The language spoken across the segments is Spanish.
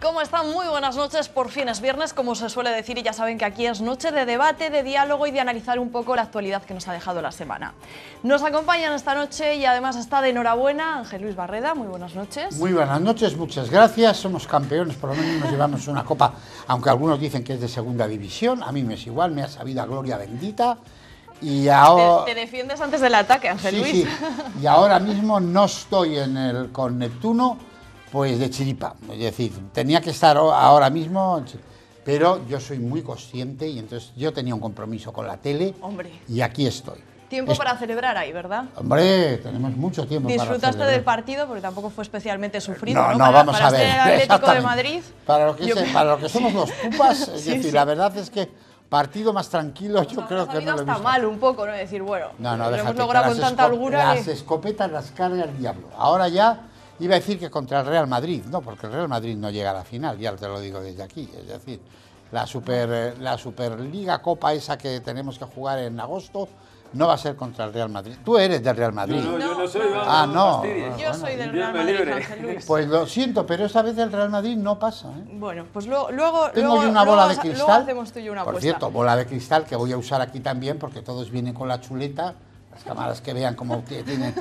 ¿Cómo están? Muy buenas noches. Por fin es viernes, como se suele decir, y ya saben que aquí es noche de debate, de diálogo y de analizar un poco la actualidad que nos ha dejado la semana. Nos acompañan esta noche y además está de enhorabuena Ángel Luis Barreda. Muy buenas noches. Muy buenas noches, muchas gracias. Somos campeones, por lo menos nos llevamos una copa, aunque algunos dicen que es de segunda división. A mí me es igual, me ha sabido a gloria bendita. Y ahora... te, defiendes antes del ataque, Ángel Luis. Sí. Y ahora mismo no estoy en el, con Neptuno, pues de chiripa. Es decir, tenía que estar ahora mismo, pero yo soy muy consciente y entonces yo tenía un compromiso con la tele Hombre. y aquí estoy. Tiempo para celebrar ahí, ¿verdad? Hombre, tenemos mucho tiempo Disfrutaste para del partido porque tampoco fue especialmente sufrido. No, no, vamos a este ver. Atlético de Madrid. Para lo que, somos los pupas, es decir, la verdad es que partido más tranquilo yo creo que no lo he mal un poco, ¿no? Decir, bueno, no, no, hemos logrado con tanta holgura. Las escopetas las carga el diablo. Ahora ya Iba a decir que contra el Real Madrid, no, porque el Real Madrid no llega a la final, ya te lo digo desde aquí. Es decir, la, super, la Superliga Copa esa que tenemos que jugar en agosto no va a ser contra el Real Madrid. Tú eres del Real Madrid. No, yo no soy. Madrid. ah, no. Yo soy del Real Madrid, Pues lo siento, pero esta vez del Real Madrid no pasa. ¿eh? Bueno, pues luego... Tengo una bola de cristal. hacemos tú y una Por cierto, bola de cristal que voy a usar aquí también porque todos vienen con la chuleta las cámaras que vean cómo tienen,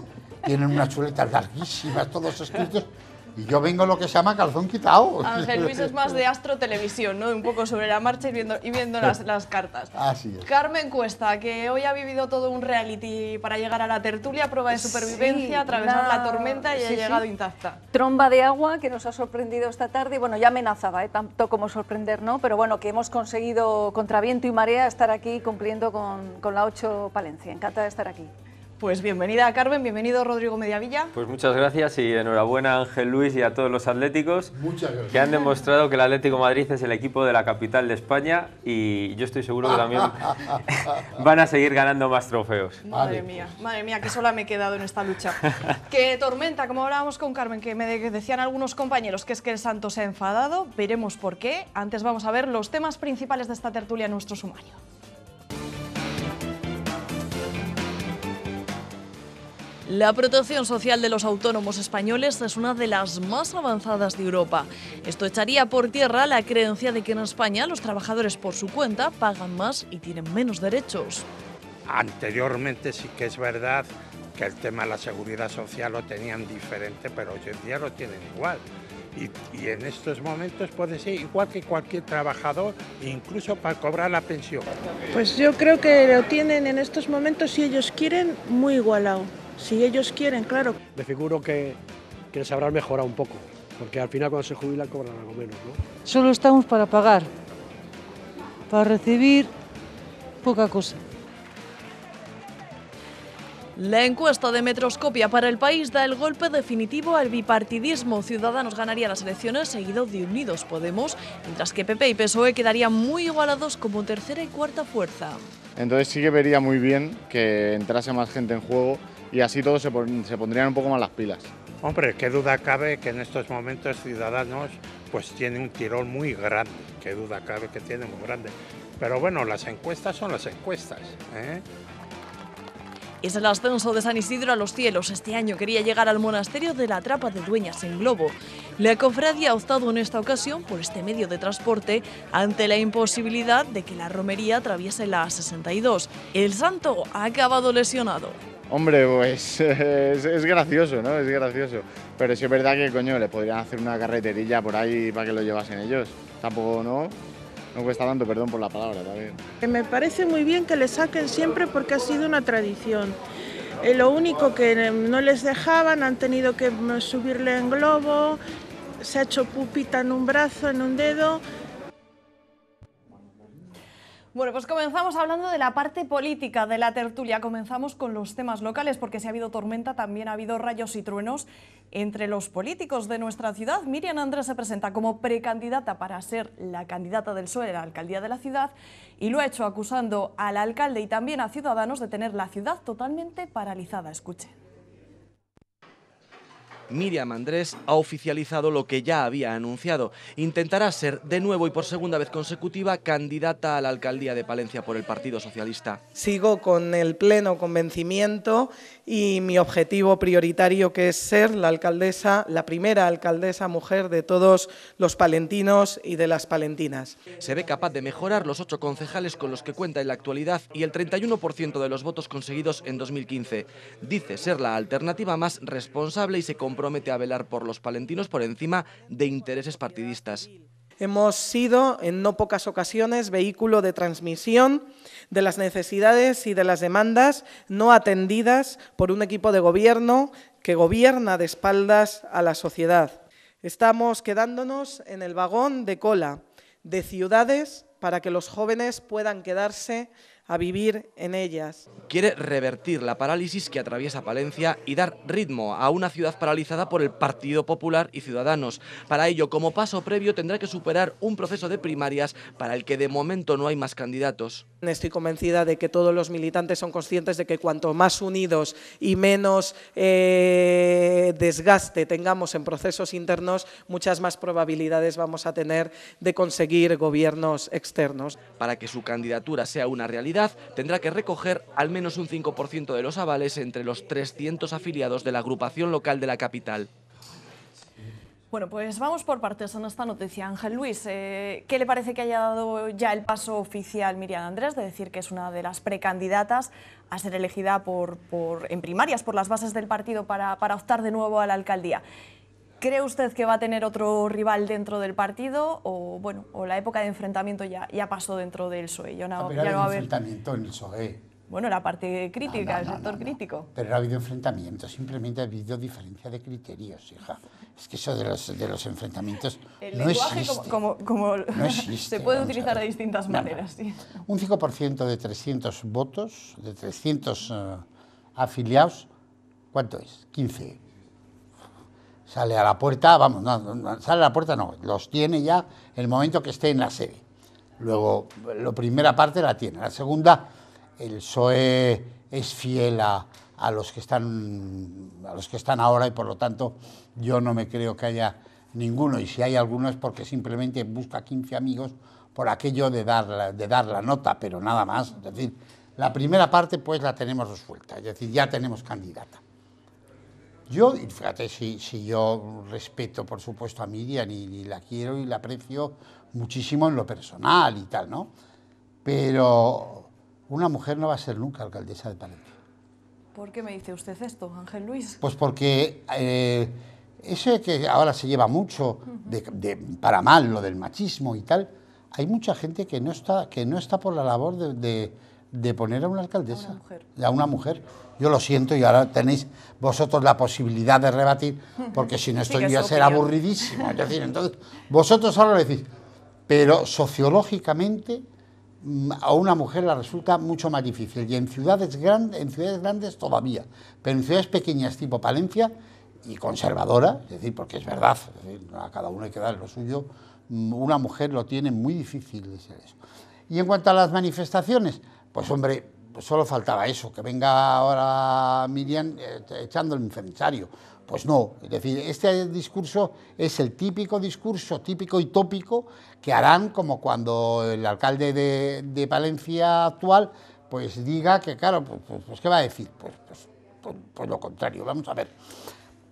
tienen unas chuletas larguísimas, todos escritos, y yo vengo lo que se llama calzón quitado. Ángel Luis es más de astro televisión, ¿no? Un poco sobre la marcha y viendo, las, cartas. Carmen Cuesta, que hoy ha vivido todo un reality para llegar a la tertulia, prueba de supervivencia, atravesar la... tormenta y ha llegado intacta. Tromba de agua que nos ha sorprendido esta tarde. Y bueno, ya amenazaba, ¿eh? tanto como sorprender, ¿no? Pero bueno, que hemos conseguido contra viento y marea estar aquí cumpliendo con, con la 8 Palencia. Encantada de estar aquí. Pues bienvenida Carmen, bienvenido Rodrigo Mediavilla. Pues muchas gracias y enhorabuena Ángel Luis y a todos los atléticos que han demostrado que el Atlético Madrid es el equipo de la capital de España y yo estoy seguro que también van a seguir ganando más trofeos. Madre pues. mía, madre mía, que sola me he quedado en esta lucha. que tormenta, como hablábamos con Carmen, que me decían algunos compañeros que es que el Santos se ha enfadado, veremos por qué. Antes vamos a ver los temas principales de esta tertulia en nuestro sumario. La protección social de los autónomos españoles es una de las más avanzadas de Europa. Esto echaría por tierra la creencia de que en España los trabajadores por su cuenta pagan más y tienen menos derechos. Anteriormente sí que es verdad que el tema de la seguridad social lo tenían diferente, pero hoy en día lo tienen igual. Y, en estos momentos puede ser igual que cualquier trabajador, incluso para cobrar la pensión. Pues yo creo que lo tienen en estos momentos, si ellos quieren, muy igualado si ellos quieren, claro. Me figuro que, que les habrá mejorado un poco, porque al final cuando se jubilan cobran algo menos. ¿no? Solo estamos para pagar, para recibir poca cosa. La encuesta de Metroscopia para el país da el golpe definitivo al bipartidismo. Ciudadanos ganaría las elecciones seguido de Unidos Podemos, mientras que PP y PSOE quedarían muy igualados como tercera y cuarta fuerza. Entonces sí que vería muy bien que entrase más gente en juego y así todos se, se pondrían un poco más las pilas. Hombre, qué duda cabe que en estos momentos Ciudadanos pues tiene un tirón muy grande, qué duda cabe que tiene muy grande. Pero bueno, las encuestas son las encuestas. ¿eh? Es el ascenso de San Isidro a los cielos. Este año quería llegar al monasterio de la Trapa de Dueñas en Globo. La cofradía ha optado en esta ocasión por este medio de transporte ante la imposibilidad de que la romería atraviese la A62. El santo ha acabado lesionado. Hombre, pues es, gracioso, ¿no? Es gracioso. Pero sí es verdad que, coño, le podrían hacer una carreterilla por ahí para que lo llevasen ellos. Tampoco, ¿no? No cuesta tanto, perdón por la palabra también. Me parece muy bien que le saquen siempre porque ha sido una tradición. Eh, lo único que no les dejaban, han tenido que subirle en globo, se ha hecho pupita en un brazo, en un dedo. Bueno, pues comenzamos hablando de la parte política de la tertulia. Comenzamos con los temas locales, porque si ha habido tormenta, también ha habido rayos y truenos entre los políticos de nuestra ciudad. Miriam Andrés se presenta como precandidata para ser la candidata del suelo a e, la alcaldía de la ciudad y lo ha hecho acusando al alcalde y también a ciudadanos de tener la ciudad totalmente paralizada. Escuchen. Miriam Andrés ha oficializado lo que ya había anunciado. Intentará ser de nuevo y por segunda vez consecutiva candidata a la alcaldía de Palencia por el Partido Socialista. Sigo con el pleno convencimiento y mi objetivo prioritario que es ser la alcaldesa, la primera alcaldesa mujer de todos los palentinos y de las palentinas. Se ve capaz de mejorar los ocho concejales con los que cuenta en la actualidad y el 31% de los votos conseguidos en 2015. Dice ser la alternativa más responsable y se compromete a velar por los palentinos por encima de intereses partidistas. Hemos sido en no pocas ocasiones vehículo de transmisión de las necesidades y de las demandas no atendidas por un equipo de gobierno que gobierna de espaldas a la sociedad. Estamos quedándonos en el vagón de cola de ciudades para que los jóvenes puedan quedarse a vivir en ellas. Quiere revertir la parálisis que atraviesa Palencia y dar ritmo a una ciudad paralizada por el Partido Popular y Ciudadanos. Para ello, como paso previo, tendrá que superar un proceso de primarias para el que de momento no hay más candidatos. Estoy convencida de que todos los militantes son conscientes de que cuanto más unidos y menos eh, desgaste tengamos en procesos internos, muchas más probabilidades vamos a tener de conseguir gobiernos externos. Para que su candidatura sea una realidad, tendrá que recoger al menos un 5% de los avales entre los 300 afiliados de la agrupación local de la capital. Bueno, pues vamos por partes en esta noticia. Ángel Luis, eh, ¿qué le parece que haya dado ya el paso oficial Miriam Andrés de decir que es una de las precandidatas a ser elegida por, en primarias por las bases del partido para, para optar de nuevo a la alcaldía? ¿Cree usted que va a tener otro rival dentro del partido o bueno, o la época de enfrentamiento ya, ya pasó dentro del PSOE? Yo no, ya no enfrentamiento en el PSOE. Bueno, la parte crítica, el sector crítico. Pero no ha habido enfrentamiento, simplemente ha habido diferencia de criterios, hija. Es que eso de los, de los enfrentamientos el lenguaje Como, se puede utilizar de distintas maneras. Un 5% de 300 votos, de 300 eh, afiliados, ¿cuánto es? 15 sale a la puerta, vamos, no, sale a la puerta no, los tiene ya el momento que esté en la sede. Luego, la primera parte la tiene, la segunda, el PSOE es fiel a, los que están, a los que están ahora y por lo tanto yo no me creo que haya ninguno, y si hay alguno es porque simplemente busca 15 amigos por aquello de dar, de dar la nota, pero nada más, es decir, la primera parte pues la tenemos resuelta, es decir, ya tenemos candidata. Yo, fíjate, si, yo respeto, por supuesto, a Miriam y, la quiero y la aprecio muchísimo en lo personal y tal, ¿no? Pero una mujer no va a ser nunca alcaldesa de Palencia. ¿Por qué me dice usted esto, Ángel Luis? Pues porque eh, eso que ahora se lleva mucho, para mal, lo del machismo y tal, hay mucha gente que no está, que no está por la labor de, de poner a una alcaldesa. A A una mujer. Yo lo siento y ahora tenéis, vosotros la posibilidad de rebatir, porque si no esto iba a ser aburridísimo. Es decir, entonces, vosotros ahora decís, pero sociológicamente mm, a una mujer la resulta mucho más difícil, y en ciudades, grandes, en ciudades grandes todavía, pero en ciudades pequeñas tipo Palencia y conservadora, es decir, porque es verdad, a cada uno hay que dar lo suyo, mm, una mujer lo tiene muy difícil de ser eso. Y en cuanto a las manifestaciones, pues hombre, pues solo faltaba eso, que venga ahora Miriam eh, echando el incensario. Pues no, es decir, este discurso es el típico discurso, típico y tópico que harán como cuando el alcalde de, de Palencia actual pues diga que, claro, pues, pues, pues ¿qué va a decir? Pues, lo contrario, vamos a ver.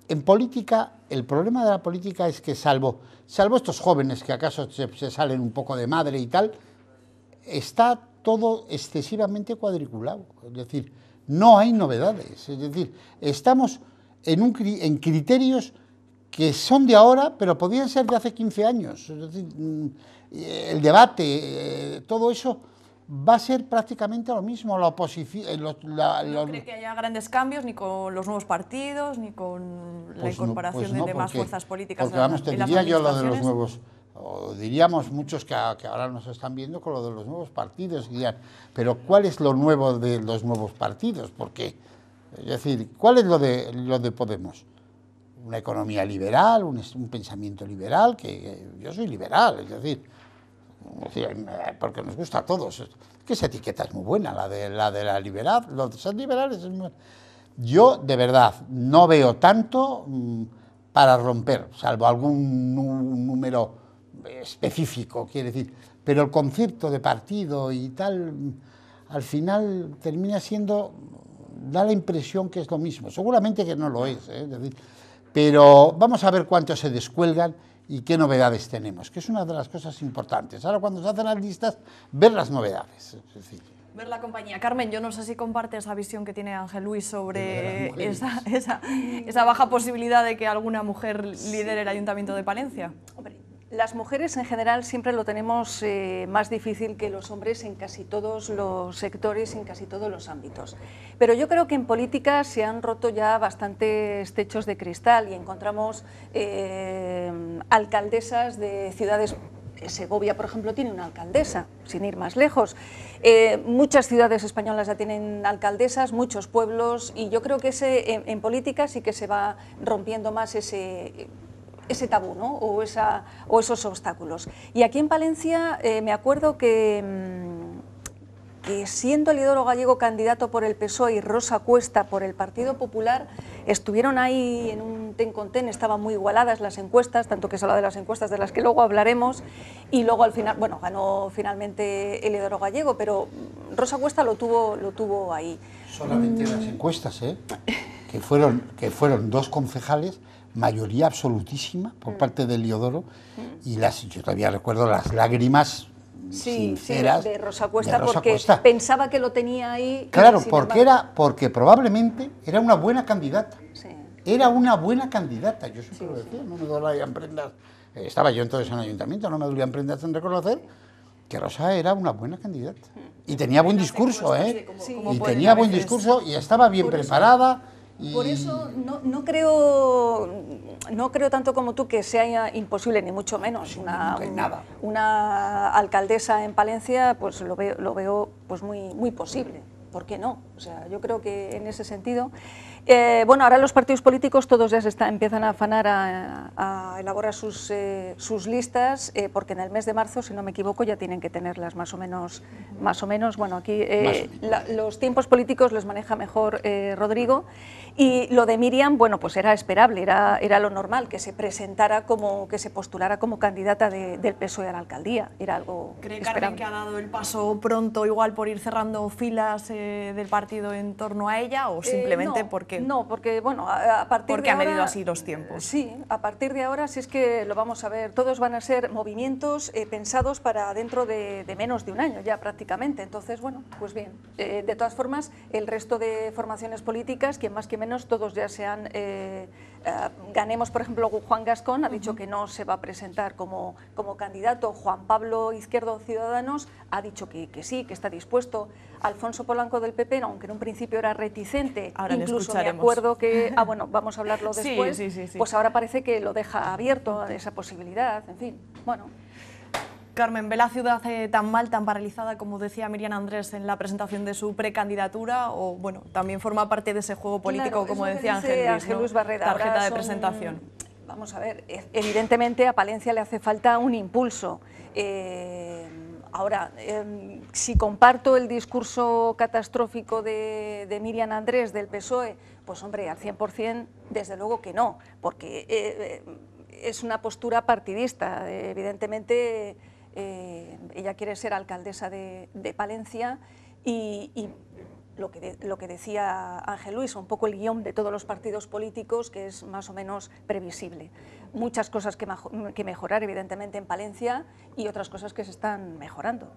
En política, el problema de la política es que salvo, salvo estos jóvenes que acaso se, se salen un poco de madre y tal, está todo excesivamente cuadriculado. Es decir, no hay novedades. Es decir, estamos en, un, en criterios que son de ahora, pero podían ser de hace 15 años. Es decir, mm, el debate, eh, todo eso va a ser prácticamente lo mismo. La oposición, eh, ¿No cree que haya grandes cambios ni con los nuevos partidos, ni con la pues pues incorporación de demás fuerzas políticas? Porque, yo lo de los nuevos o diríamos muchos que, ahora nos están viendo con lo de los nuevos partidos, dirían, pero ¿cuál es lo nuevo de los nuevos partidos? Porque, es decir, ¿cuál es lo de, lo de Podemos? Una economía liberal, un, pensamiento liberal, que, yo soy liberal, es decir, eh, porque nos gusta a todos. Que esa etiqueta es muy buena, la de la, de la liberal, los liberales Yo, de verdad, no veo tanto mm, para romper, salvo algún número específico, quiere decir, pero el concepto de partido y tal, al final termina siendo, da la impresión que es lo mismo, seguramente que no lo es, ¿eh? pero vamos a ver cuántos se descuelgan y qué novedades tenemos, que es una de las cosas importantes. Ahora cuando se hacen las listas, ver las novedades. ver la compañía. Carmen, yo no sé si comparte esa visión que tiene Ángel Luis sobre esa, esa, baja posibilidad de que alguna mujer lidere el Ayuntamiento de Palencia. Hombre, las mujeres en general siempre lo tenemos eh, más difícil que los hombres en casi todos los sectores, en casi todos los ámbitos. Pero yo creo que en política se han roto ya bastantes techos de cristal y encontramos eh, alcaldesas de ciudades eh, Segovia, por ejemplo, tiene una alcaldesa, sin ir más lejos. muchas ciudades españolas ya tienen alcaldesas, muchos pueblos, y yo creo que en política sí que se va rompiendo más ese, ese tabú ¿no? o, esa, o, esos obstáculos. Y aquí en Palencia eh, me acuerdo que, mm, que siendo Elidoro Gallego candidato por el PSOE y Rosa Cuesta por el Partido Popular, estuvieron ahí en un ten con ten, estaban muy igualadas las encuestas, tanto que se habla de las encuestas de las que luego hablaremos, y luego al final, bueno, ganó finalmente Eliodoro Gallego, pero Rosa Cuesta lo tuvo, lo tuvo ahí. Solamente las mm. encuestas, ¿eh? que fueron, que fueron dos concejales mayoría absolutísima por mm. parte de Liodoro mm. y las, yo todavía recuerdo las lágrimas sinceras de Rosa Cuesta porque pensaba que lo tenía ahí. Claro, porque era porque probablemente era una buena candidata. Era una buena candidata, yo siempre lo decía, no me dolían prendas. Eh, estaba yo entonces en el ayuntamiento, no me dolían prendas en reconocer que Rosa era una buena candidata. Mm. Y tenía buen discurso, ¿eh? Y tenía buen discurso y estaba bien preparada por eso no, no, creo, no creo tanto como tú que sea imposible, ni mucho menos. Una, una alcaldesa en Palencia pues lo veo, lo veo pues muy, muy posible. ¿Por qué no? O sea, yo creo que en ese sentido... Eh, bueno, ahora los partidos políticos todos ya empiezan a afanar a, elaborar sus, eh, sus listas, eh, porque en el mes de marzo, si no me equivoco, ya tienen que tenerlas más o menos. Más o menos bueno, aquí los tiempos políticos los maneja mejor Rodrigo. Y lo de Miriam, bueno, pues era esperable, era, era lo normal, que se presentara como, que se postulara como candidata del PSOE a la alcaldía, era algo ¿Cree Carmen que ha dado el paso pronto igual por ir cerrando filas eh, del partido en torno a ella o eh, simplemente porque...? No, porque bueno, a, partir Porque de ha medido así los tiempos. Sí, a partir de ahora, si es que lo vamos a ver, todos van a ser movimientos eh, pensados para dentro de, menos de un año ya prácticamente, entonces bueno, pues bien. de todas formas, el resto de formaciones políticas, quien más que menos menos todos ya sean... Eh, eh, ganemos, por ejemplo, Juan Gascón ha dicho que no se va a presentar como, como candidato, Juan Pablo Izquierdo Ciudadanos ha dicho que, que, sí, que está dispuesto, Alfonso Polanco del PP, aunque en un principio era reticente, ahora incluso de me acuerdo que, ah bueno, vamos a hablarlo después, pues ahora parece que lo deja abierto a esa posibilidad, en fin, bueno. Carmen, ¿ve la ciudad eh, tan mal, tan paralizada, como decía Miriam Andrés en la presentación de su precandidatura? O, bueno, también forma parte de ese juego político, como decía Ángel Luis, Luis Barreda, Tarjeta de presentación. Vamos a ver, e, evidentemente a Palencia le hace falta un impulso. Eh, ahora, em, si comparto el discurso catastrófico de, Miriam Andrés del PSOE, pues hombre, al 100% desde luego que no, porque eh, es una postura partidista, evidentemente eh, ella quiere ser alcaldesa de, Palencia y, lo, que decía Ángel Luis, un poco el guión de todos los partidos políticos que es más o menos previsible. Muchas cosas que mejorar evidentemente en Palencia y otras cosas que se están mejorando.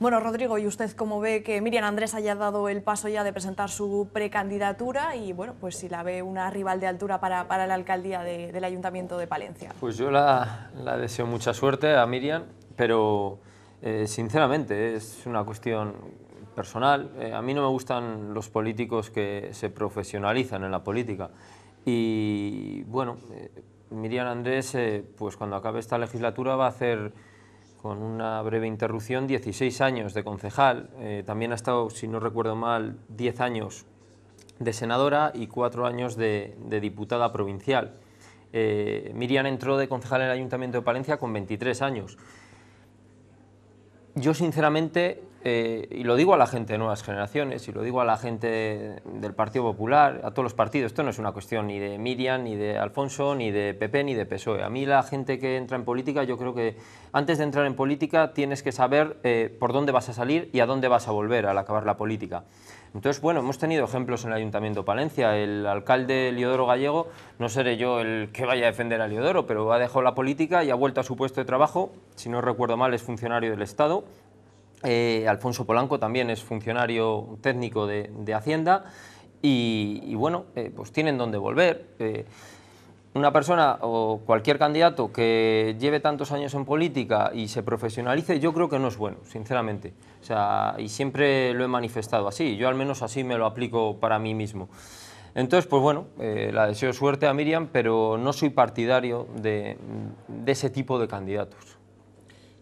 Bueno, Rodrigo, ¿y usted cómo ve que Miriam Andrés haya dado el paso ya de presentar su precandidatura y, bueno, pues si la ve una rival de altura para, la alcaldía del Ayuntamiento de Palencia? Pues yo la, deseo mucha suerte a Miriam, pero eh, sinceramente es una cuestión personal. Eh, a mí no me gustan los políticos que se profesionalizan en la política. Y, bueno, eh, Miriam Andrés, pues cuando acabe esta legislatura va a hacer con una breve interrupción, 16 años de concejal. Eh, también ha estado, si no recuerdo mal, 10 años de senadora y 4 años de, diputada provincial. Eh, Miriam entró de concejal en el Ayuntamiento de Palencia con 23 años. Yo, sinceramente, eh, y lo digo a la gente de nuevas generaciones, y lo digo a la gente del Partido Popular, a todos los partidos, esto no es una cuestión ni de Miriam, ni de Alfonso, ni de PP, ni de PSOE. A mí la gente que entra en política, yo creo que antes de entrar en política tienes que saber eh, por dónde vas a salir y a dónde vas a volver al acabar la política. Entonces, bueno, hemos tenido ejemplos en el Ayuntamiento de Palencia. El alcalde Liodoro Gallego, no seré yo el que vaya a defender a Liodoro pero ha dejado la política y ha vuelto a su puesto de trabajo. Si no recuerdo mal, es funcionario del Estado eh, Alfonso Polanco también es funcionario técnico de, Hacienda y, bueno, eh, pues tienen donde volver. Eh, una persona o cualquier candidato que lleve tantos años en política y se profesionalice, yo creo que no es bueno, sinceramente. y siempre lo he manifestado así, yo al menos así me lo aplico para mí mismo. Entonces, pues bueno, la deseo suerte a Miriam, pero no soy partidario de ese tipo de candidatos.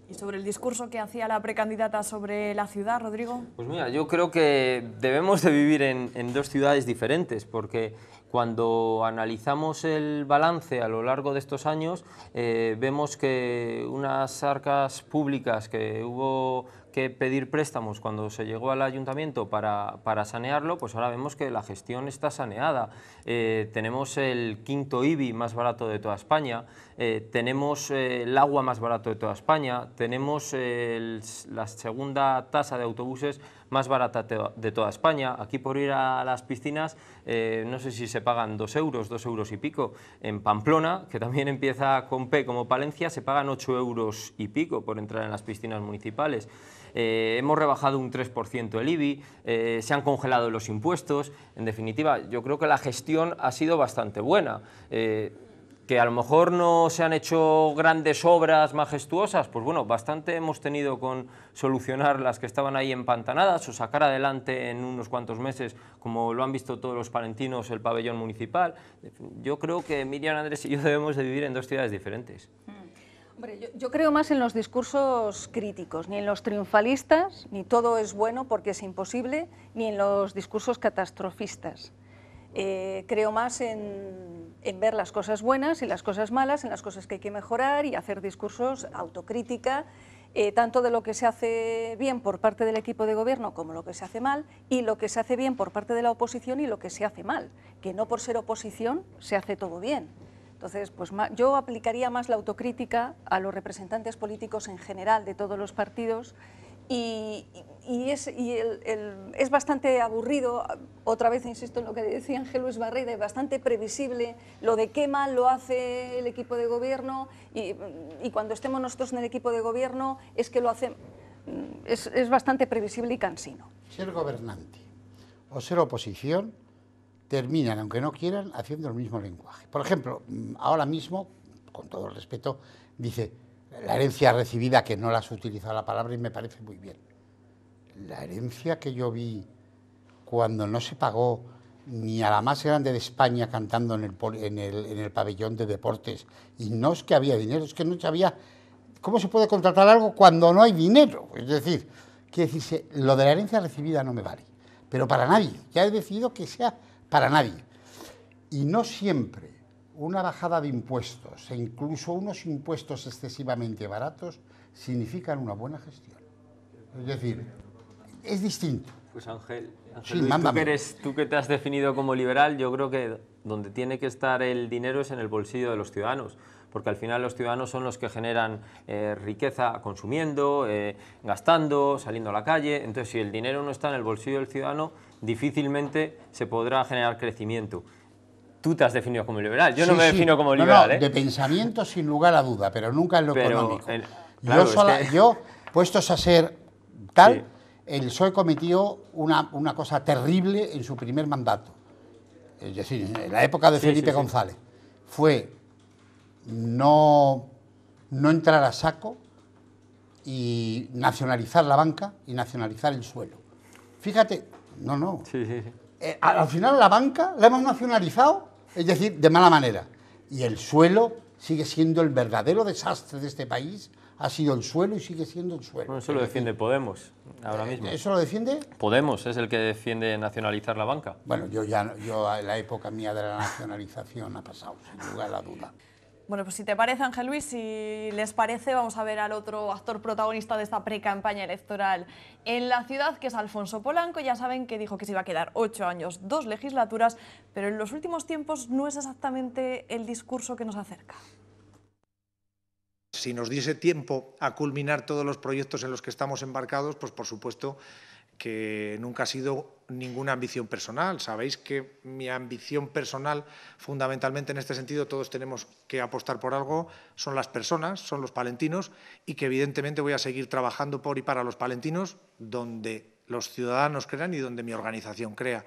¿Y sobre el discurso que hacía la precandidata sobre la ciudad, Rodrigo? Pues mira, yo creo que debemos de vivir en, dos ciudades diferentes, porque cuando analizamos el balance a lo largo de estos años, eh, vemos que unas arcas públicas que hubo que pedir préstamos cuando se llegó al ayuntamiento para, sanearlo, pues ahora vemos que la gestión está saneada. Eh, tenemos el quinto IBI más barato de toda España, eh, tenemos eh, el agua más barato de toda España, tenemos la segunda tasa de autobuses más barata de toda España. Aquí por ir a las piscinas, no sé si se pagan dos euros, dos euros y pico. En Pamplona, que también empieza con P como Palencia, se pagan ocho euros y pico por entrar en las piscinas municipales. Eh, hemos rebajado un 3% el IBI, eh, se han congelado los impuestos, en definitiva, yo creo que la gestión ha sido bastante buena. Eh, que a lo mejor no se han hecho grandes obras majestuosas, pues bueno, bastante hemos tenido con solucionar las que estaban ahí empantanadas o sacar adelante en unos cuantos meses, como lo han visto todos los palentinos, el pabellón municipal. Yo creo que Miriam Andrés y yo debemos de vivir en dos ciudades diferentes. Mm yo, creo más en los discursos críticos, ni en los triunfalistas, ni todo es bueno porque es imposible, ni en los discursos catastrofistas. Eh, creo más en, ver las cosas buenas y las cosas malas, en las cosas que hay que mejorar y hacer discursos autocrítica, eh, tanto de lo que se hace bien por parte del equipo de gobierno como lo que se hace mal, y lo que se hace bien por parte de la oposición y lo que se hace mal, que no por ser oposición se hace todo bien. Entonces, pues yo aplicaría más la autocrítica a los representantes políticos en general de todos los partidos y, es, bastante aburrido, otra vez insisto en lo que decía Ángel Luis Barreira, es bastante previsible lo de qué mal lo hace el equipo de gobierno y, cuando estemos nosotros en el equipo de gobierno es que lo hace, es, es bastante previsible y cansino. Ser gobernante o ser oposición terminan, aunque no quieran, haciendo el mismo lenguaje. Por ejemplo, mm, ahora mismo, con todo respeto, dice la herencia recibida, que no la has utilizado la palabra y me parece muy bien. La herencia que yo vi cuando no se pagó ni a la más grande de España cantando en el, en el, pabellón de deportes, y no es que había dinero, es que no se había... ¿Cómo se puede contratar algo cuando no hay dinero? Es decir, que lo de la herencia recibida no me vale, pero para nadie. Ya he decidido que sea para nadie. Y no siempre una bajada de impuestos e incluso unos impuestos excesivamente baratos significan una buena gestión. Es decir, es distinto. Pues Ángel, Ángel tú, que eres, tú que te has definido como liberal, yo creo que donde tiene que estar el dinero es en el bolsillo de los ciudadanos porque al final los ciudadanos son los que generan eh, riqueza consumiendo, eh, gastando, saliendo a la calle. Entonces, si el dinero no está en el bolsillo del ciudadano, difícilmente se podrá generar crecimiento. Tú te has definido como liberal, yo no me defino como liberal. ¿eh? De pensamiento sin lugar a duda, pero nunca en lo económico. yo, puestos a ser tal, el PSOE cometió una, una, cosa terrible en su primer mandato. Es decir, en la época de Felipe González. Fue no, no entrar a saco y nacionalizar la banca y nacionalizar el suelo. Fíjate, no, no. Eh, al final la banca la hemos nacionalizado, es decir, de mala manera. Y el suelo sigue siendo el verdadero desastre de este país. Ha sido el suelo y sigue siendo el suelo. eso lo defiende Podemos ahora eh, mismo. ¿Eso lo defiende? Podemos es el que defiende nacionalizar la banca. Bueno, yo ya yo, la época mía de la nacionalización ha pasado, sin lugar a la duda. Bueno, pues si te parece, Ángel Luis, si les parece, vamos a ver al otro actor protagonista de esta pre-campaña electoral en la ciudad, que es Alfonso Polanco. Ya saben que dijo que se iba a quedar ocho años, dos legislaturas, pero en los últimos tiempos no es exactamente el discurso que nos acerca. Si nos diese tiempo a culminar todos los proyectos en los que estamos embarcados, pues por supuesto que nunca ha sido ninguna ambición personal. Sabéis que mi ambición personal, fundamentalmente en este sentido, todos tenemos que apostar por algo, son las personas, son los palentinos, y que evidentemente voy a seguir trabajando por y para los palentinos, donde los ciudadanos crean y donde mi organización crea.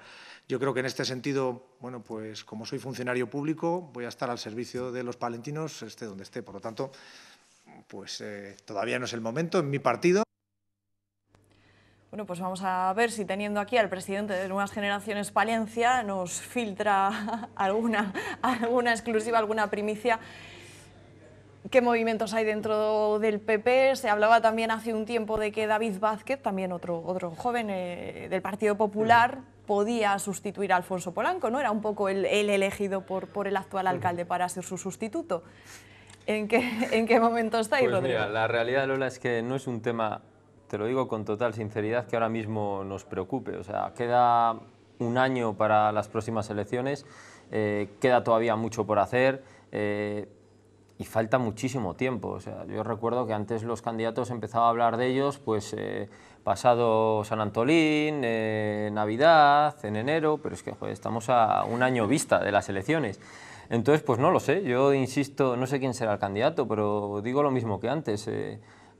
Yo creo que en este sentido, bueno, pues como soy funcionario público, voy a estar al servicio de los palentinos, esté donde esté. Por lo tanto, pues eh, todavía no es el momento en mi partido. Bueno, pues vamos a ver si teniendo aquí al presidente de Nuevas Generaciones Palencia nos filtra alguna, alguna exclusiva, alguna primicia. ¿Qué movimientos hay dentro del PP? Se hablaba también hace un tiempo de que David Vázquez, también otro, otro joven eh, del Partido Popular, podía sustituir a Alfonso Polanco, ¿no? Era un poco el, elegido por, por el actual alcalde para ser su sustituto. ¿En qué, en qué momento está ahí pues la realidad, Lola, es que no es un tema te lo digo con total sinceridad, que ahora mismo nos preocupe. O sea, queda un año para las próximas elecciones, eh, queda todavía mucho por hacer eh, y falta muchísimo tiempo. O sea, yo recuerdo que antes los candidatos empezaba a hablar de ellos, pues eh, pasado San Antolín, Navidad, en enero, pero es que estamos a un año vista de las elecciones. Entonces, pues no lo sé, yo insisto, no sé quién será el candidato, pero digo lo mismo que antes.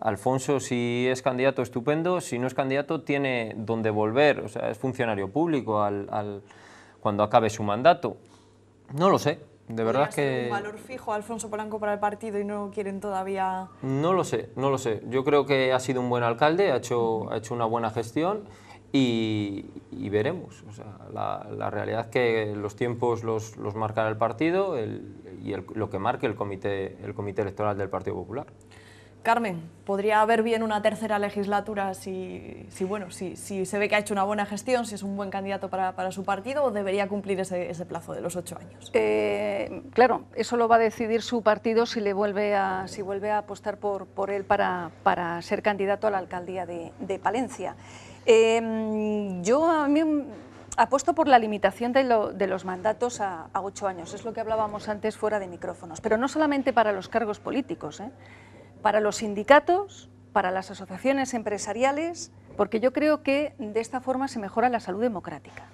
Alfonso, si es candidato, estupendo. Si no es candidato, tiene donde volver. O sea, es funcionario público al, cuando acabe su mandato. No lo sé. De verdad un valor fijo Alfonso Polanco para el partido y no quieren todavía...? No lo sé, no lo sé. Yo creo que ha sido un buen alcalde, ha hecho, ha hecho una buena gestión y, veremos. la, realidad es que los tiempos los, los marcará el partido y lo que marque el comité, el comité electoral del Partido Popular. Carmen, ¿podría haber bien una tercera legislatura si, bueno, si, se ve que ha hecho una buena gestión, si es un buen candidato para, su partido o debería cumplir ese, plazo de los ocho años? Eh, claro, eso lo va a decidir su partido si, le vuelve, a, si vuelve a apostar por, por él para, ser candidato a la alcaldía de, Palencia. Em, yo a mí apuesto por la limitación de, los mandatos a, ocho años, es lo que hablábamos antes fuera de micrófonos, pero no solamente para los cargos políticos. ¿eh? para los sindicatos, para las asociaciones empresariales, porque yo creo que de esta forma se mejora la salud democrática.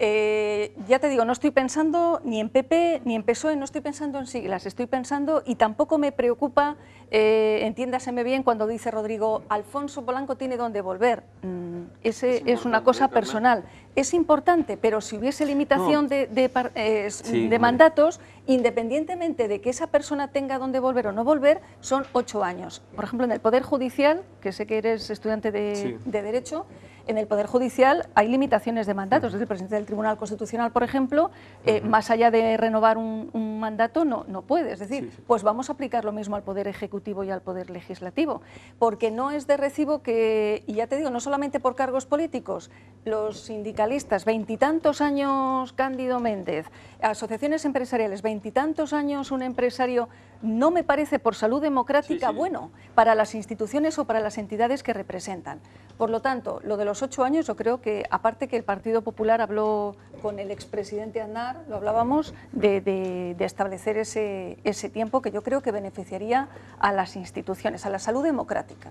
Eh, ya te digo, no estoy pensando ni en PP ni en PSOE, no estoy pensando en siglas, estoy pensando y tampoco me preocupa, eh, entiéndaseme bien, cuando dice Rodrigo, Alfonso Polanco tiene donde volver. Mm, ese es, una cosa personal. Es importante, pero si hubiese limitación de, de, eh, de mandatos, independientemente de que esa persona tenga dónde volver o no volver, son ocho años. Por ejemplo, en el Poder Judicial, que sé que eres estudiante de, de Derecho, en el Poder Judicial hay limitaciones de mandatos. Es el presidente del Tribunal Constitucional, por ejemplo, eh, más allá de renovar un, mandato, no, no puede. Es decir, pues vamos a aplicar lo mismo al Poder Ejecutivo y al Poder Legislativo. Porque no es de recibo que, y ya te digo, no solamente por cargos políticos, los sindicalistas, veintitantos años Cándido Méndez, asociaciones empresariales, veintitantos años un empresario no me parece por salud democrática bueno para las instituciones o para las entidades que representan. Por lo tanto, lo de los ocho años, yo creo que, aparte que el Partido Popular habló con el expresidente Aznar, lo hablábamos, de, establecer ese, ese tiempo que yo creo que beneficiaría a las instituciones, a la salud democrática.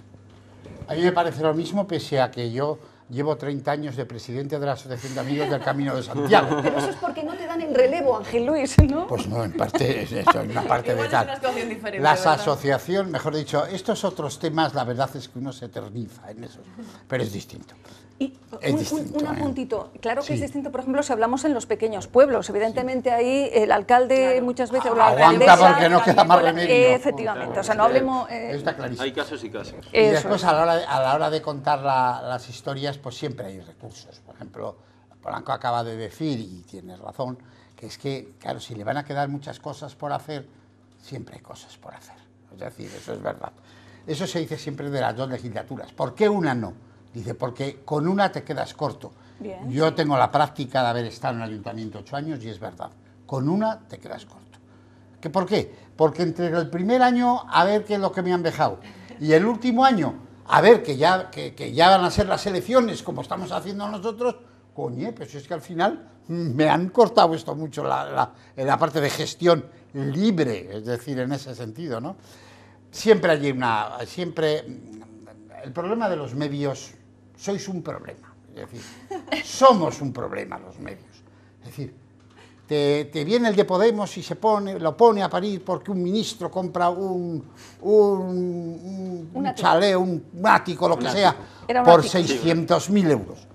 A mí me parece lo mismo, pese a que yo llevo 30 años de presidente de la Asociación de Amigos del Camino de Santiago. Pero eso es porque no te dan el relevo, Ángel Luis, ¿no? Pues no, en parte, es eso, en una parte de tal. Las asociaciones, mejor dicho, estos otros temas, la verdad es que uno se eterniza en eso, pero es distinto un, ¿eh? apuntito, claro que es distinto, por ejemplo, si hablamos en los pequeños pueblos, evidentemente ahí el alcalde muchas veces... aguanta porque no queda más remedio. efectivamente, o sea, no hablemos... Eh, hay casos y casos. después a, la hora de, contar las historias, pues siempre hay recursos. Por ejemplo, Polanco acaba de decir, y tienes razón, que es que, claro, si le van a quedar muchas cosas por hacer, siempre hay cosas por hacer. Es decir, eso es verdad. Eso se dice siempre de las dos legislaturas. ¿Por qué una no? Dice, porque con una te quedas corto. Yo tengo la práctica de haber estado en el ayuntamiento ocho años y es verdad, con una te quedas corto. ¿Qué, ¿Por qué? Porque entre el primer año a ver qué es lo que me han dejado y el último año a ver que ya, ya van a ser las elecciones como estamos haciendo nosotros, coñe, pues es que al final me han cortado esto mucho la, la, parte de gestión libre, es decir, en ese sentido, ¿no? Siempre hay una, siempre, el problema de los medios sois un problema. Es decir, somos un problema los medios. Es decir, te, viene el de Podemos y se pone, lo pone a parir porque un ministro compra un, un, un, un lo que sea, por 600.000 euros.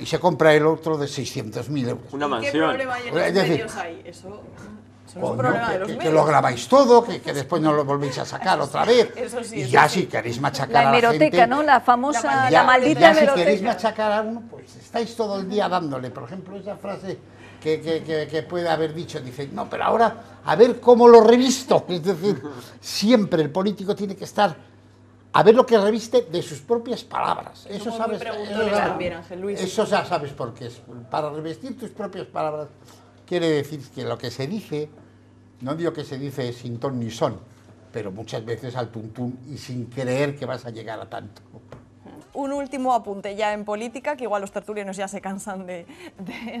Y se compra el otro de 600.000 euros. Una mansión. ¿Qué problema hay en los medios ahí? Eso que, lo grabáis todo, que, después no lo volvéis a sacar otra vez. y ya si queréis machacar la a la gente... ¿no? La famosa, la, maldita ya si queréis machacar a uno, pues estáis todo el día dándole. Por ejemplo, esa frase que, puede haber dicho, dice, no, pero ahora a ver cómo lo revisto. Es decir, siempre el político tiene que estar a ver lo que reviste de sus propias palabras. Eso sabes, eso, eso ya sabes por qué Para revestir tus propias palabras quiere decir que lo que se dice no digo que se dice sin ton ni son, pero muchas veces al tuntún y sin creer que vas a llegar a tanto un último apunte ya en política, que igual los tertulianos ya se cansan de,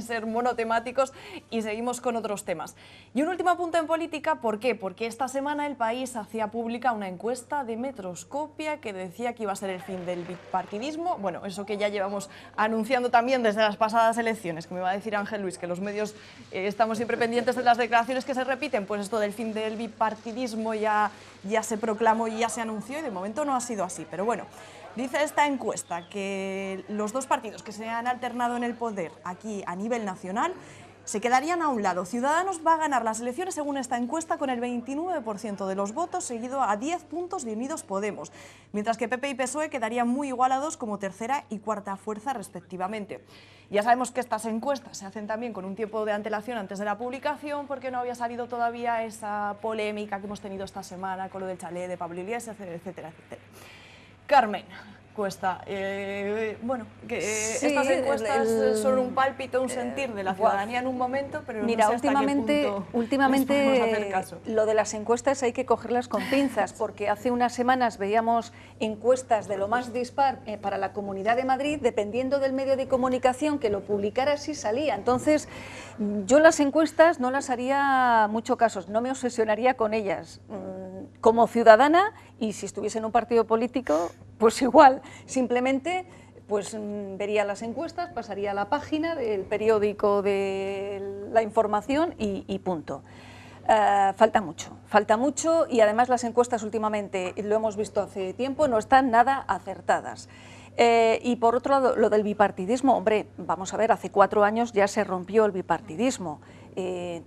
ser monotemáticos y seguimos con otros temas. Y un último apunte en política, ¿por qué? Porque esta semana el país hacía pública una encuesta de Metroscopia que decía que iba a ser el fin del bipartidismo. Bueno, eso que ya llevamos anunciando también desde las pasadas elecciones, que me va a decir Ángel Luis, que los medios eh, estamos siempre pendientes de las declaraciones que se repiten, pues esto del fin del bipartidismo ya, ya se proclamó y ya se anunció y de momento no ha sido así. Pero bueno. Dice esta encuesta que los dos partidos que se han alternado en el poder aquí a nivel nacional se quedarían a un lado. Ciudadanos va a ganar las elecciones según esta encuesta con el 29% de los votos, seguido a 10 puntos de Unidos Podemos, mientras que PP y PSOE quedarían muy igualados como tercera y cuarta fuerza respectivamente. Ya sabemos que estas encuestas se hacen también con un tiempo de antelación antes de la publicación porque no había salido todavía esa polémica que hemos tenido esta semana con lo del chalet de Pablo Iglesias, etcétera, etcétera. Carmen cuesta. Eh, bueno, eh, estas encuestas son un pálpito, un eh, sentir de la ciudadanía en un momento, pero no sé últimamente, hasta qué punto últimamente caso. lo de las encuestas hay que cogerlas con pinzas, porque hace unas semanas veíamos encuestas de lo más dispar para la Comunidad de Madrid, dependiendo del medio de comunicación que lo publicara si salía. Entonces, yo las encuestas no las haría mucho caso, no me obsesionaría con ellas. Mm, como ciudadana y si estuviese en un partido político, pues igual, simplemente pues mm, vería las encuestas, pasaría a la página del periódico de la información y, punto. Eh, falta mucho, falta mucho y además las encuestas últimamente, lo hemos visto hace tiempo, no están nada acertadas. Eh, y por otro lado, lo del bipartidismo, hombre, vamos a ver, hace cuatro años ya se rompió el bipartidismo. Eh,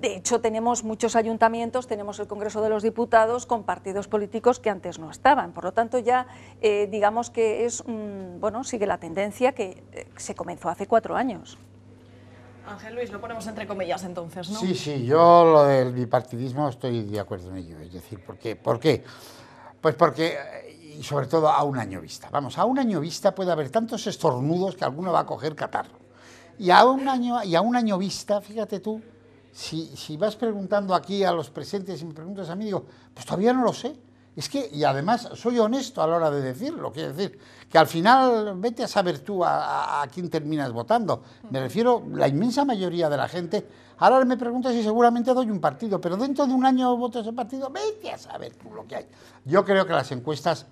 de hecho, tenemos muchos ayuntamientos, tenemos el Congreso de los Diputados con partidos políticos que antes no estaban. Por lo tanto, ya eh, digamos que es un bueno sigue la tendencia que eh, se comenzó hace cuatro años. Ángel Luis, lo ponemos entre comillas entonces, ¿no? Sí, sí, yo lo del bipartidismo estoy de acuerdo en ello. Es decir, ¿por qué? ¿Por qué? Pues porque, y sobre todo a un año vista. Vamos, a un año vista puede haber tantos estornudos que alguno va a coger catarro. Y a un año, y a un año vista, fíjate tú, si, vas preguntando aquí a los presentes y me preguntas a mí, digo, pues todavía no lo sé. Es que, y además, soy honesto a la hora de decirlo, quiero decir, que al final vete a saber tú a, a, quién terminas votando. Me refiero, la inmensa mayoría de la gente, ahora me preguntas si seguramente doy un partido, pero dentro de un año voto ese partido, vete a saber tú lo que hay. Yo creo que las encuestas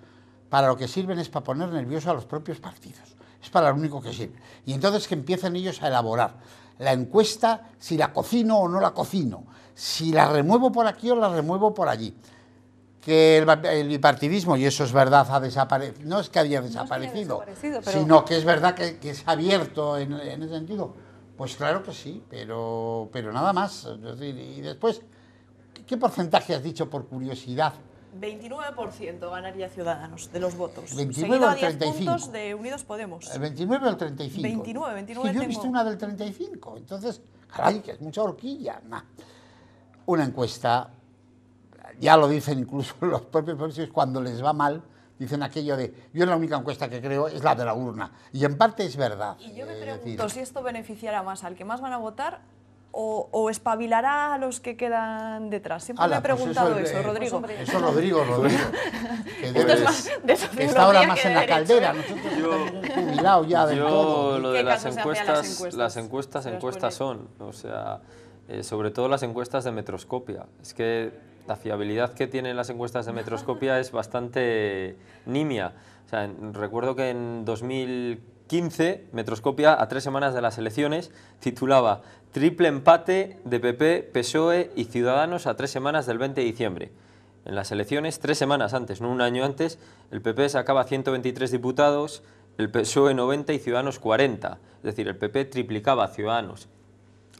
para lo que sirven es para poner nervioso a los propios partidos es para lo único que sirve. Y entonces que empiezan ellos a elaborar la encuesta, si la cocino o no la cocino, si la remuevo por aquí o la remuevo por allí. Que el, bipartidismo, y eso es verdad, ha desaparecido, no es que desaparecido, haya desaparecido sino que es verdad que, es abierto en, en, ese sentido. Pues claro que sí, pero, pero nada más. Y después, ¿qué porcentaje has dicho por curiosidad 29% ganaría Ciudadanos de los votos. 29 35. puntos de Unidos Podemos. El 29 al 35. 29, 29. yo he visto una del 35, entonces, caray, que es mucha horquilla. Una encuesta, ya lo dicen incluso los propios profesores cuando les va mal, dicen aquello de yo la única encuesta que creo es la de la urna. Y en parte es verdad. Y yo me eh, pregunto si esto beneficiará más al que más van a votar o, espabilará a los que quedan detrás? Siempre me he pues preguntado eso, Rodrigo. Pues eso, Rodrigo, Rodrigo. que, está ahora más en la caldera. ¿eh? yo, lo de las encuestas, las encuestas, encuestas, son. O sea, eh, sobre todo las encuestas de metroscopia. Es que la fiabilidad que tienen las encuestas de metroscopia es bastante nimia. O sea, recuerdo que en 2000 15, Metroscopia, a tres semanas de las elecciones, titulaba Triple empate de PP, PSOE y Ciudadanos a tres semanas del 20 de diciembre. En las elecciones, tres semanas antes, no un año antes, el PP sacaba 123 diputados, el PSOE 90 y Ciudadanos 40. Es decir, el PP triplicaba Ciudadanos.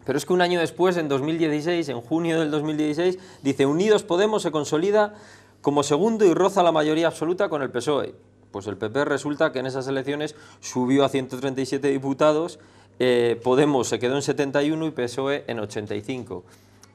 Pero es que un año después, en 2016, en junio del 2016, dice Unidos Podemos se consolida como segundo y roza la mayoría absoluta con el PSOE. Pues el PP resulta que en esas elecciones subió a 137 diputados, eh, Podemos se quedó en 71 y PSOE en 85.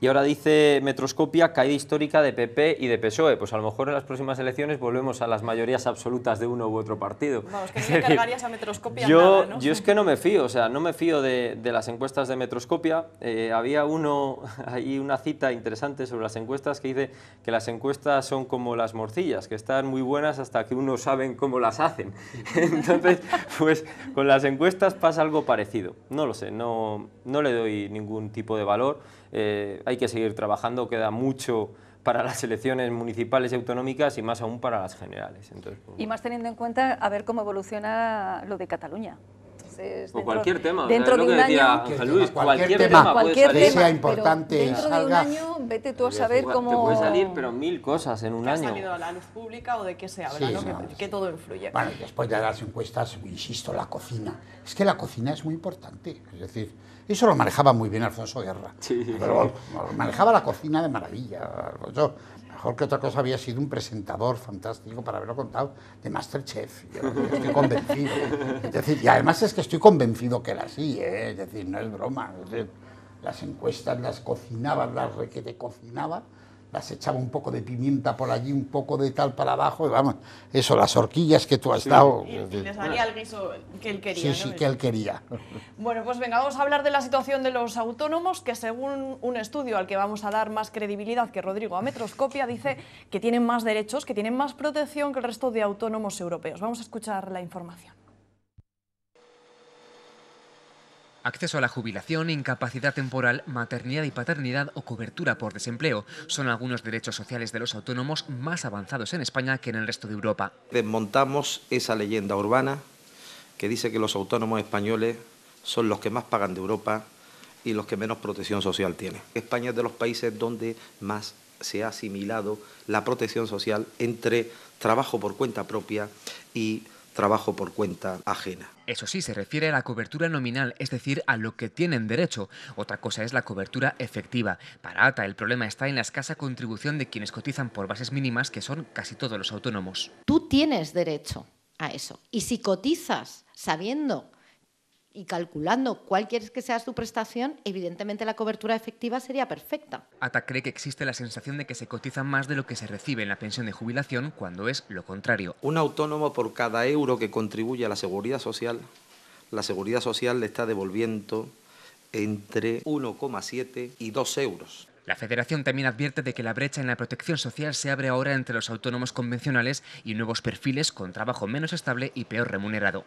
Y ahora dice Metroscopia, caída histórica de PP y de PSOE. Pues a lo mejor en las próximas elecciones volvemos a las mayorías absolutas de uno u otro partido. Vamos, que no cargarías a Metroscopia yo, ¿no? Yo es que no me fío, o sea, no me fío de, las encuestas de Metroscopia. Eh, había uno, ahí una cita interesante sobre las encuestas que dice que las encuestas son como las morcillas, que están muy buenas hasta que uno sabe cómo las hacen. Entonces, pues con las encuestas pasa algo parecido. No lo sé, no, no le doy ningún tipo de valor. Eh, hay que seguir trabajando, queda mucho para las elecciones municipales y autonómicas y más aún para las generales. Entonces, pues, y más teniendo en cuenta a ver cómo evoluciona lo de Cataluña. Entonces, o cualquier tema, dentro de un año, Luis, cualquier, tema, cualquier sea importante, dentro de un año, vete tú a saber cómo... Te puede salir, pero mil cosas en un año. ha salido a la luz pública o de qué se habla, sí, que, todo influye. Bueno, después de las encuestas, insisto, la cocina. Es que la cocina es muy importante, es decir eso lo manejaba muy bien Alfonso Guerra. Sí. Pero manejaba la cocina de maravilla. Yo, mejor que otra cosa había sido un presentador fantástico para haberlo contado de Masterchef. Yo estoy convencido. Es decir, y además es que estoy convencido que era así, ¿eh? es decir, no es broma. las encuestas las cocinaba, las requete cocinaba las echaba un poco de pimienta por allí, un poco de tal para abajo, vamos, eso, las horquillas que tú has dado. le salía el guiso que él quería. Sí, sí, que él quería. Bueno, pues venga, vamos a hablar de la situación de los autónomos, que según un estudio al que vamos a dar más credibilidad que Rodrigo a Metroscopia, dice que tienen más derechos, que tienen más protección que el resto de autónomos europeos. Vamos a escuchar la información. Acceso a la jubilación, incapacidad temporal, maternidad y paternidad o cobertura por desempleo son algunos derechos sociales de los autónomos más avanzados en España que en el resto de Europa. Desmontamos esa leyenda urbana que dice que los autónomos españoles son los que más pagan de Europa y los que menos protección social tienen. España es de los países donde más se ha asimilado la protección social entre trabajo por cuenta propia y trabajo por cuenta ajena. Eso sí, se refiere a la cobertura nominal, es decir, a lo que tienen derecho. Otra cosa es la cobertura efectiva. Para ATA, el problema está en la escasa contribución de quienes cotizan por bases mínimas, que son casi todos los autónomos. Tú tienes derecho a eso. Y si cotizas sabiendo y calculando cuál quieres que sea su prestación, evidentemente la cobertura efectiva sería perfecta. Ata cree que existe la sensación de que se cotiza más de lo que se recibe en la pensión de jubilación cuando es lo contrario. Un autónomo por cada euro que contribuye a la seguridad social, la seguridad social le está devolviendo entre 1,7 y 2 euros. La federación también advierte de que la brecha en la protección social se abre ahora entre los autónomos convencionales y nuevos perfiles con trabajo menos estable y peor remunerado.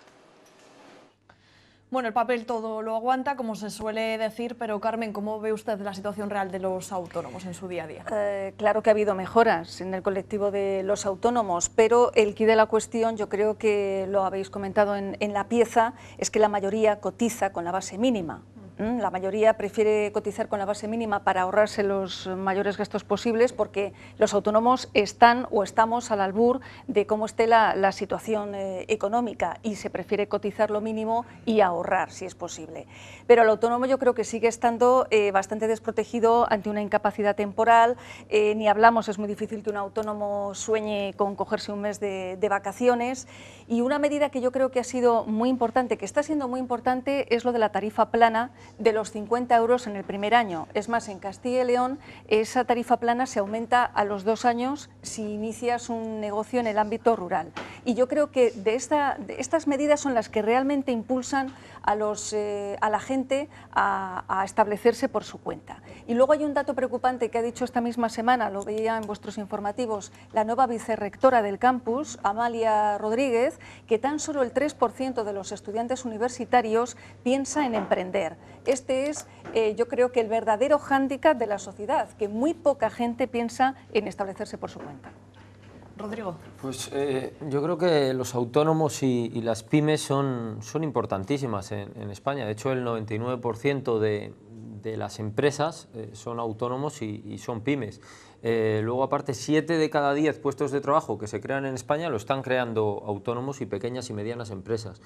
Bueno, el papel todo lo aguanta, como se suele decir, pero Carmen, ¿cómo ve usted la situación real de los autónomos en su día a día? Eh, claro que ha habido mejoras en el colectivo de los autónomos, pero el quid de la cuestión, yo creo que lo habéis comentado en la pieza, es que la mayoría cotiza con la base mínima, Mm, la mayoría prefiere cotizar con la base mínima para ahorrarse los mayores gastos posibles porque los autónomos están o estamos al albur de cómo esté la, situación eh, económica y se prefiere cotizar lo mínimo y ahorrar si es posible. Pero el autónomo yo creo que sigue estando eh, bastante desprotegido ante una incapacidad temporal. Eh, ni hablamos, es muy difícil que un autónomo sueñe con cogerse un mes de vacaciones. Y una medida que yo creo que ha sido muy importante, que está siendo muy importante, es lo de la tarifa plana de los 50 euros en el primer año. Es más, en Castilla y León esa tarifa plana se aumenta a los dos años si inicias un negocio en el ámbito rural y yo creo que de, estas medidas son las que realmente impulsan a, eh, la gente a, establecerse por su cuenta. Y luego hay un dato preocupante que ha dicho esta misma semana, lo veía en vuestros informativos, la nueva vicerrectora del campus, Amalia Rodríguez, que tan solo el 3% de los estudiantes universitarios piensa en emprender. Este es, eh, yo creo que el verdadero hándicap de la sociedad, que muy poca gente piensa en establecerse por su cuenta. Rodrigo. Pues eh, yo creo que los autónomos y, las pymes son, importantísimas en, España. De hecho, el 99% de, las empresas eh, son autónomos y, son pymes. Eh, luego, aparte, 7 de cada 10 puestos de trabajo que se crean en España lo están creando autónomos y pequeñas y medianas empresas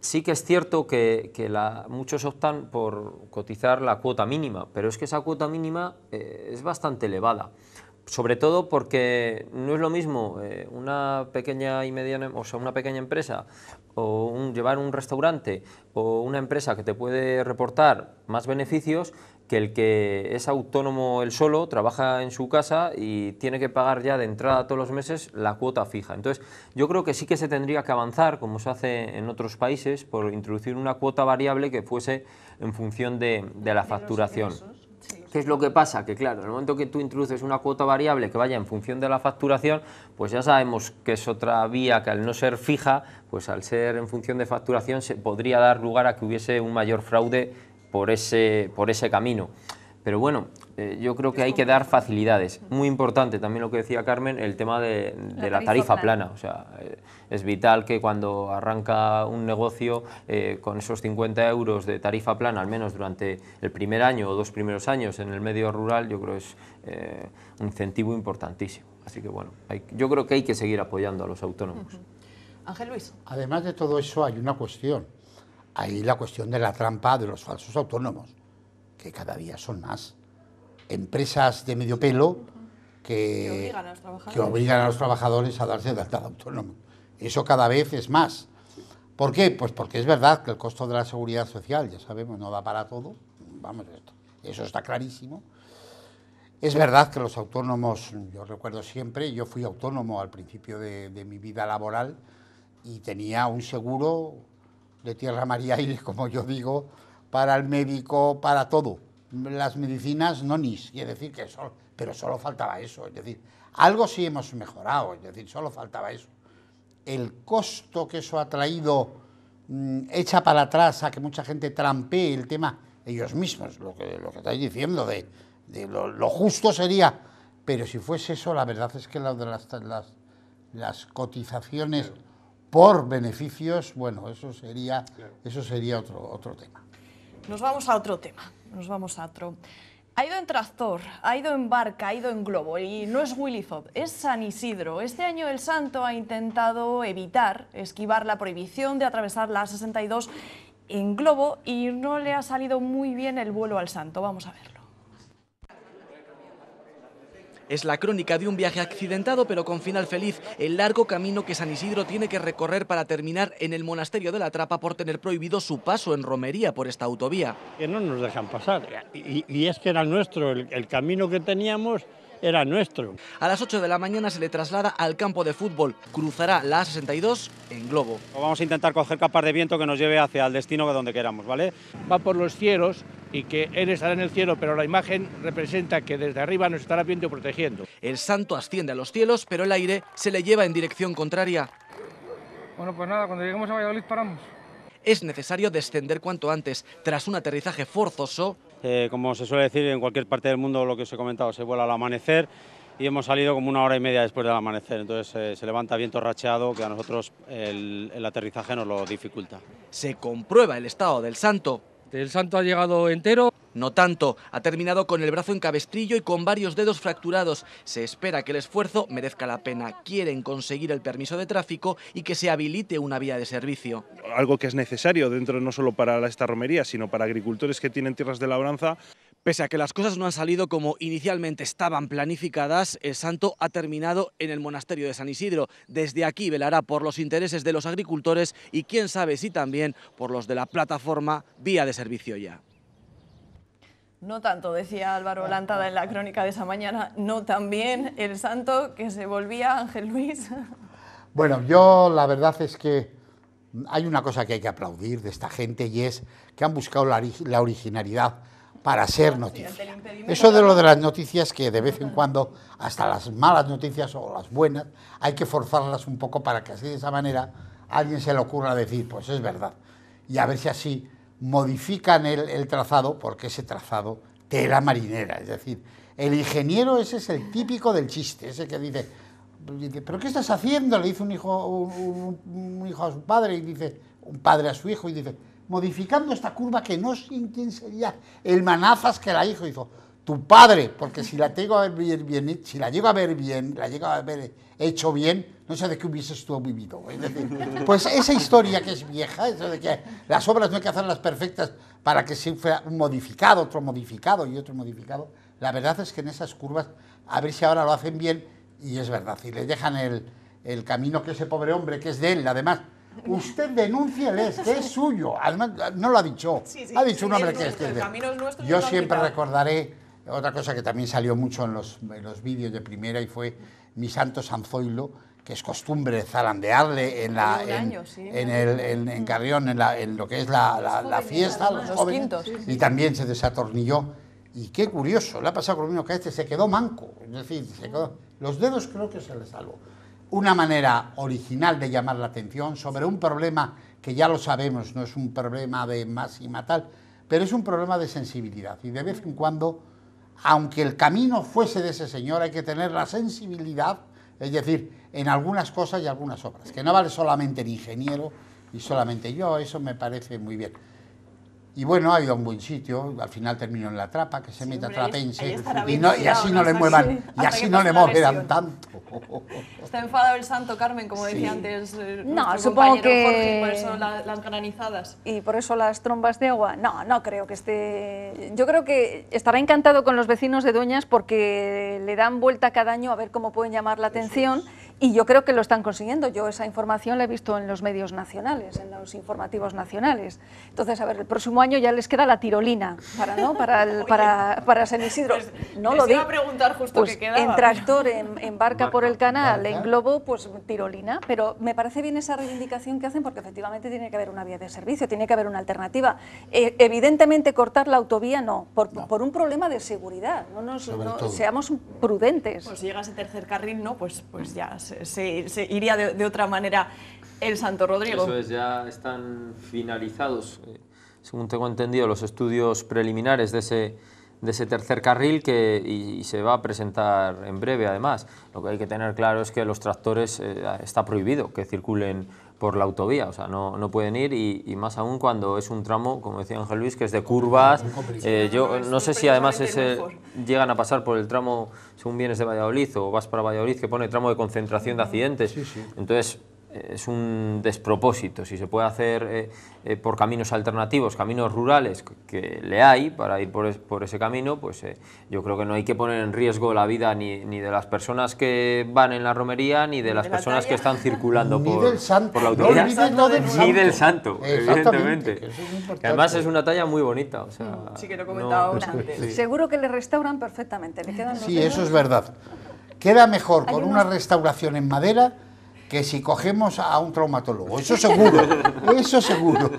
sí que es cierto que, muchos optan por cotizar la cuota mínima, pero es que esa cuota mínima es bastante elevada sobre todo porque no es lo mismo eh, una pequeña y mediana, o sea, una pequeña empresa o llevar un restaurante o una empresa que te puede reportar más beneficios que el que es autónomo él solo, trabaja en su casa y tiene que pagar ya de entrada todos los meses la cuota fija. Entonces, yo creo que sí que se tendría que avanzar, como se hace en otros países, por introducir una cuota variable que fuese en función de la facturación. ¿Qué es lo que pasa? Que claro, en el momento que tú introduces una cuota variable que vaya en función de la facturación, pues ya sabemos que es otra vía que al no ser fija, pues al ser en función de facturación se podría dar lugar a que hubiese un mayor fraude por ese, por ese camino. Pero bueno, eh, yo creo que hay que dar facilidades. Muy importante también lo que decía Carmen, el tema de, la, tarifa plana. O sea, eh, es vital que cuando arranca un negocio eh, con esos 50 euros de tarifa plana, al menos durante el primer año o dos primeros años en el medio rural, yo creo que es un incentivo importantísimo. Así que bueno, hay, yo creo que hay que seguir apoyando a los autónomos. Ángel Luis. Además de todo eso hay una cuestión. Hay la cuestión de la trampa de los falsos autónomos que cada día son más. Empresas de medio pelo que, obligan, a los trabajadores a darse de alta autónomo. Eso cada vez es más. ¿Por qué? Pues porque es verdad que el costo de la seguridad social, ya sabemos, no da para todo. Vamos, eso está clarísimo. Es verdad que los autónomos, yo recuerdo siempre, yo fui autónomo al principio de, de mi vida laboral y tenía un seguro de tierra María y como yo digo, para el médico, para todo. Las medicinas no no quiere decir que solo, pero solo faltaba eso, es decir, algo sí hemos mejorado, es decir, solo faltaba eso. El costo que eso ha traído mm, echa para atrás a que mucha gente trampee el tema ellos mismos, lo que, lo que estáis diciendo, de, lo, justo sería, pero si fuese eso, la verdad es que lo de las, cotizaciones por beneficios, bueno, eso sería, eso sería otro, otro tema. Nos vamos a otro tema, nos vamos a otro. Ha ido en tractor, ha ido en barca, ha ido en globo y no es Willy Fob, es San Isidro. Este año el santo ha intentado evitar, esquivar la prohibición de atravesar la A62 en globo y no le ha salido muy bien el vuelo al santo. Vamos a verlo. Es la crónica de un viaje accidentado pero con final feliz, el largo camino que San Isidro tiene que recorrer para terminar en el monasterio de la Trapa por tener prohibido su paso en romería por esta autovía. Que no nos dejan pasar, y, es que era nuestro, el camino que teníamos era nuestro. A las 8 de la mañana se le traslada al campo de fútbol. Cruzará la A62 en globo. Vamos a intentar coger capas de viento que nos lleve hacia el destino de donde queramos, ¿vale? Va por los cielos y que él estará en el cielo, pero la imagen representa que desde arriba nos estará viendo y protegiendo. El santo asciende a los cielos, pero el aire se le lleva en dirección contraria. Bueno, pues nada, cuando lleguemos a Valladolid paramos es necesario descender cuanto antes, tras un aterrizaje forzoso. Eh, como se suele decir en cualquier parte del mundo, lo que os he comentado, se vuela al amanecer y hemos salido como una hora y media después del amanecer, entonces eh, se levanta viento racheado que a nosotros el, el aterrizaje nos lo dificulta. Se comprueba el estado del santo, el santo ha llegado entero. No tanto, ha terminado con el brazo en cabestrillo y con varios dedos fracturados. Se espera que el esfuerzo merezca la pena. Quieren conseguir el permiso de tráfico y que se habilite una vía de servicio. Algo que es necesario dentro no solo para esta romería, sino para agricultores que tienen tierras de labranza. Pese a que las cosas no han salido como inicialmente estaban planificadas, el santo ha terminado en el monasterio de San Isidro. Desde aquí velará por los intereses de los agricultores y quién sabe si también por los de la plataforma Vía de Servicio Ya. No tanto, decía Álvaro Lantada en la crónica de esa mañana, no también el santo que se volvía Ángel Luis. Bueno, yo la verdad es que hay una cosa que hay que aplaudir de esta gente y es que han buscado la originalidad para ser noticia. Eso de lo de las noticias que de vez en cuando, hasta las malas noticias o las buenas, hay que forzarlas un poco para que así de esa manera alguien se le ocurra decir, pues es verdad. Y a ver si así modifican el, el trazado, porque ese trazado la marinera. Es decir, el ingeniero ese es el típico del chiste, ese que dice, ¿pero qué estás haciendo? Le dice un hijo, un hijo a su padre y dice, un padre a su hijo y dice, modificando esta curva que no sé quién sería el manazas que la hijo Hizo tu padre, porque si la tengo a ver bien, si la llego a ver bien, la llego a ver hecho bien, no sé de qué hubieses tú vivido. pues esa historia que es vieja, eso de que las obras no hay que hacerlas perfectas para que se fuera un modificado, otro modificado y otro modificado, la verdad es que en esas curvas, a ver si ahora lo hacen bien, y es verdad, si le dejan el, el camino que ese pobre hombre, que es de él, además, Usted denúncieles que es suyo. Además, no lo ha dicho. ha dicho un hombre que, es, Yo siempre recordaré otra cosa que también salió mucho en los, los vídeos de primera y fue mi santo Sanzoilo, que es costumbre zarandearle en la en, el, en, mm. Carrión, en, lo que es la, la, fiesta, los, jóvenes, y también se desatornilló. Y qué curioso, le ha pasado con lo mismo que a este, se quedó manco, es decir, se quedó, los dedos creo que se le salvó una manera original de llamar la atención sobre un problema que ya lo sabemos, no es un problema de máxima tal, pero es un problema de sensibilidad. Y de vez en cuando, aunque el camino fuese de ese señor, hay que tener la sensibilidad, es decir, en algunas cosas y algunas obras, que no vale solamente el ingeniero y solamente yo, eso me parece muy bien. Y bueno, ha ido a un buen sitio, al final terminó en la trapa, que se meta trapense. Y, así no, le muevan, y así no le moverán tanto. Está enfadado el santo, Carmen, como decía antes. Eh, no, supongo Jorge, por eso las granizadas. Y por eso las trombas de agua. No, no creo que esté. Yo creo que estará encantado con los vecinos de Doñas porque le dan vuelta cada año a ver cómo pueden llamar la atención. Y yo creo que lo están consiguiendo. Yo esa información la he visto en los medios nacionales, en los informativos nacionales. Entonces, a ver, el próximo año ya les queda la tirolina para, ¿no? para, el, para, para San Isidro. no lo iba a preguntar justo pues En tractor, en, barca, por el canal, en globo, pues tirolina. Pero me parece bien esa reivindicación que hacen porque efectivamente tiene que haber una vía de servicio, tiene que haber una alternativa. Eh, evidentemente cortar la autovía no por, un problema de seguridad. No nos, seamos prudentes. Pues si llegas en tercer carril, no, pues, pues ya se, iría de, otra manera el Santo Rodrigo. Eso es, ya están finalizados, eh, según tengo entendido, los estudios preliminares de ese, de ese tercer carril que, y, se va a presentar en breve además. Lo que hay que tener claro es que los tractores eh, está prohibido que circulen por la autovía, o sea, no, pueden ir y, más aún cuando es un tramo, como decía Ángel Luis, que es de curvas. Eh, yo no sé si además llegan a pasar por el tramo, según vienes de Valladolid o vas para Valladolid, que pone tramo de concentración de accidentes. Entonces, es un despropósito. Si se puede hacer eh, eh, por caminos alternativos, caminos rurales que le hay para ir por, ese camino, pues eh, yo creo que no hay que poner en riesgo la vida ni, de las personas que van en la romería, ni de, las personas que están circulando por, la autovía ni, del, santo. evidentemente. además es una talla muy bonita. sí, que lo comentaba comentado antes. Seguro que le restauran perfectamente. sí, eso es verdad. Queda mejor con una restauración en madera que si cogemos a un traumatólogo. Eso seguro, eso seguro.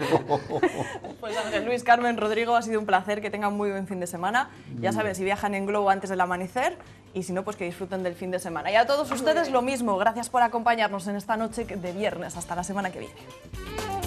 Pues Ángel Luis, Carmen, Rodrigo, ha sido un placer, que tengan muy buen fin de semana. Ya saben, si viajan en globo antes del amanecer y si no, pues que disfruten del fin de semana. Y a todos ustedes lo mismo, gracias por acompañarnos en esta noche de viernes. Hasta la semana que viene.